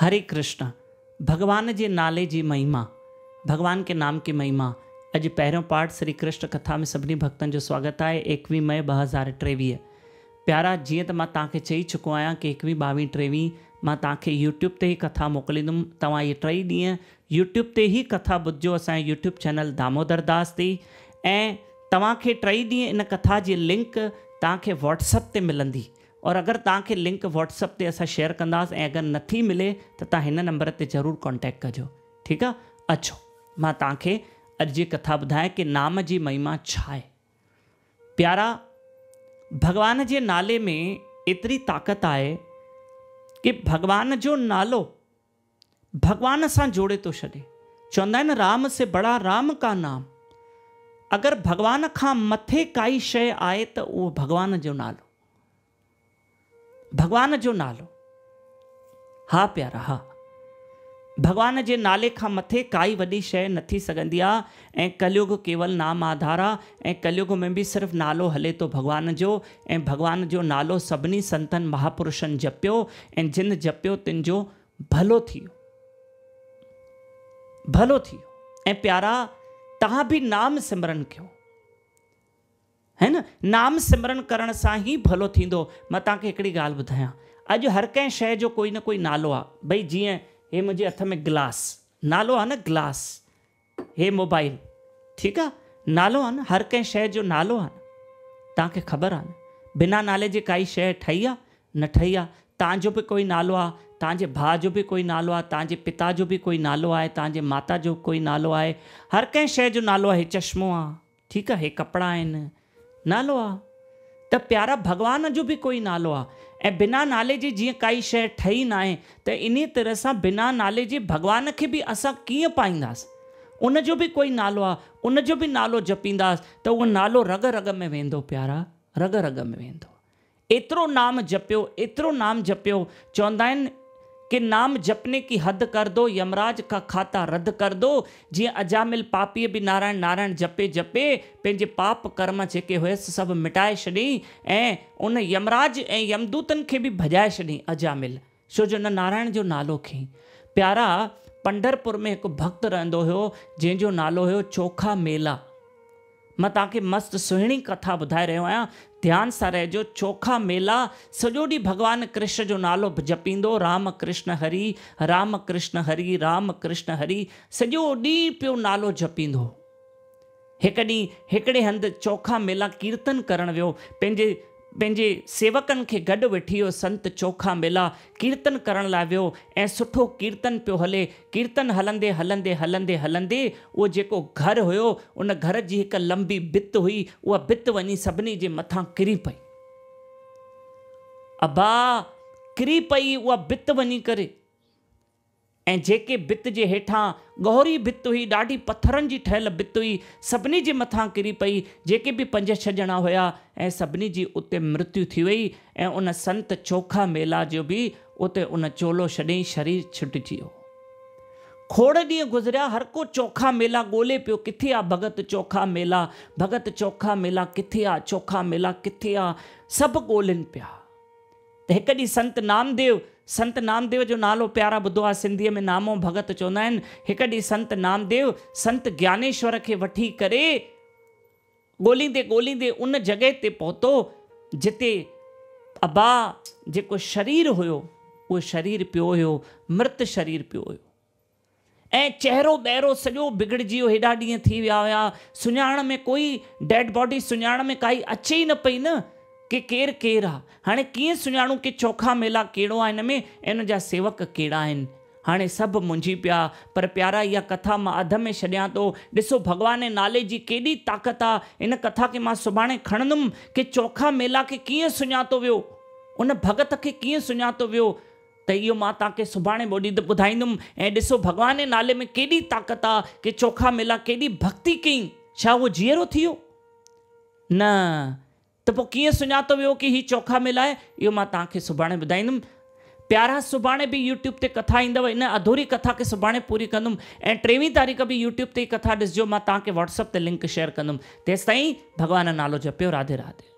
हरे कृष्ण भगवान जे नाले जी महिमा भगवान के नाम की महिमा अज पहिरियों पाठ श्री कृष्ण कथा में सभी भक्तन जो स्वागत है एकवी मई बजार हज़ार प्यारा जी तो मां तव्हांखे चई चुको आहियां की एकवीह ॿावीह टेवीह मां यूट्यूब ते कथा मोकिलींदुमि तव्हां टई ॾींहं यूट्यूब से ही कथा बुझो अस यूट्यूब चैनल दामोदर दास ते ए तव्हांखे टई ॾींहं इन कथा जी लिंक तक व्हाट्सअप मिली और अगर तक लिंक व्हाट्सअप से असां शेयर कदास अगर अगरि मिले तो तव्हां से नंबर कॉन्टेक्ट कजो ठीक है अचो मैं तक अज की कथा बुधा कि नाम की महिमा छा प्यारा भगवान के नाले में एतरी ताक़त आए कि भगवान जो नालो भगवान से जोड़े तो छे चवंदा राम से बड़ा राम का नाम अगर भगवान का मथे काई शे आए तो उहो भगवान जो नालो भगवान जो नालो हा प्यारा हा भगवान जे नाले खां मथे काई वॾी शइ नथी सघंदी आहे ऐं कलयुग केवल नाम आधार आहे ऐं कलयुग में बि सिर्फ़ु नालो हले थो तो भगवान जो ऐं भगवान जो नालो सभिनी संतनि महापुरुषनि जपियो ऐं जिन जपियो तिन जो भलो थी वियो भलो थी वियो ऐं प्यारा तव्हां बि नाम सिमरन कयो है ना नाम सिमरन करण से ही भलो थो मैं तव्हांखे गाल बुधा अज हर कें शइ जो कोई ना कोई नालो आ भई जी हे मुझे हथ में गिलास नालो आ ना गिलास हे मोबाइल ठीक है नालो आ न हर कें शइ जो नालो आ ना तव्हांखे ख़बर आ बिना नाले जे काई शइ ठही आ न ठही आहे तव्हांजो बि कोई नालो आ तांजे भा जो भी कोई नालो आ तांजे पिता जो भी कोई नालो आए तांजे माता जो कोई नालो आए हर कें शइ जो नालो आहे चश्मो आहे ठीक है हे कपड़ा आन नालो आ त प्यारा भगवान जो भी कोई नालो आ ए बिना नाले जे जी काई शइ ठही ना आहे त तरह सां बिना नाले के भगवान के भी अस कीअं उन जो भी कोई नालो उन जो भी नालो जपींदासीं तो वो नालो रग रग में वेंदो प्यारा रग रग में वेंदो एतरो नाम जपियो एतरो नाम जपियो चवंदा कि नाम जपने की हद कर दो यमराज का खाता रद्द कर दो जी अजामिल पापी भी नारायण नारायण जपे जपे पैं पाप कर्म जेके हुए सब मिटाए छॾियईं ए उन यमराज ए यमदूतन के भी भॼाए छॾियईं अजामिल छो जो ना नारायण जो नालो खी प्यारा पंडरपुर में एक भक्त रो जो नालो हो चोखा मेला मैं तव्हांखे मस्तु सुहिणी कथा बुधा रो आहियां ध्यानु सां रहिजो चोखा मेला सजो ॾींहुं भॻवानु कृष्ण जो नालो जपींदो राम कृष्ण हरि राम कृष्ण हरि राम कृष्ण हरि सजो ॾींहुं पियो नालो जपींदो हिकु ॾींहुं हिकिड़े हंधि चोखा मेला कीर्तन करण वो पंहिंजे બેંજી સેવકન કે ગડ વઠીઓ સંત ચોખા મેલા કીર્તન કરણ લાવ્યો એ સઠો કીર્તન પહોલે કીર્તન હલંદે હલંદે હલંદે હલંદે ઓ જેકો ઘર હોયો ઉન ઘરજી એક લંબી બિત થઈ વો બિત વની સબની જે મથા કરી પઈ અબા કૃપઈ વો બિત વની કરે ऐं जेके भित जे हेठां गौरी भित हुई ॾाढी पथरनि जी ठहियल भित हुई सभिनी जे मथां किरी पई जेके बि पंज छह ॼणा हुया ऐं सभिनी जी उते मृत्यु थी वई ऐं उन संत चोखा मेला जो बि उते उन चोलो छॾई शरीर छुटिजी वियो खोड़ ॾींहं गुज़रिया हर को चोखा मेला ॻोल्हे पियो किथे आहे भगत चोखा मेला भगत चोखा मेला किथे आहे चोखा मेला किथे आहे सभु ॻोल्हनि पिया त हिकु ॾींहुं संत नामदेव संत नामदेव जो नालो प्यारा ॿुधो आ सिंधी में नामो भगत चवंदा एक डी संत नामदेव संत ज्ञानेश्वर के वी करे गोलींदे ॻोल्हींदे उन जगह ते पहुतो जिते अबा जो शरीर हो शरीर पियो हो मृत शरीर पियो हो ऐं चहिरो ॿहिरो सॼो बिगड़जी वियो थी वह सुण में कोई डेड बॉडी सुण में काई अचे ही न पई न कि केर केर आहे हाँ कें सुञाणूं कि चोखा मेला कड़ो आहे इनमें इन जा सेवक कड़ा हाँ सब सभु मुंझी पिया पर प्यारा यह कथा मां अध में छा तो ॾिसो भगवान के नाले की केॾी ताक़त आहे इन कथा के मां सुभाणे खणंदुमि की चोखा मेला खे कीअं सुञातो वियो उन भगत के कीअं सुञातो तो त इहो मां तव्हांखे सुभाणे ॿोॾी ॿुधाईंदुमि ऐं ॾिसो भॻवान जे नाले में केॾी ताक़त आ कि चोखा मेला केडी भक्ति कई छा उहो जीअरो थी न त पोइ कीअं सुञातो वियो की हीउ चोखा मिल है इहो मां तव्हांखे सुभाणे ॿुधाईंदुमि प्यारा सुभाणे भी यूट्यूब ते कथा ईंदव इन अधूरी कथा के सुभाणे पूरी कंदुमि ए टेवीह तारीख़ भी यूट्यूब ते ई कथा ॾिसजो मां तव्हांखे व्हाट्सअप ते लिंक शेयर कंदुमि तेसि भगवान भॻवान नालो जपियो राधे राधे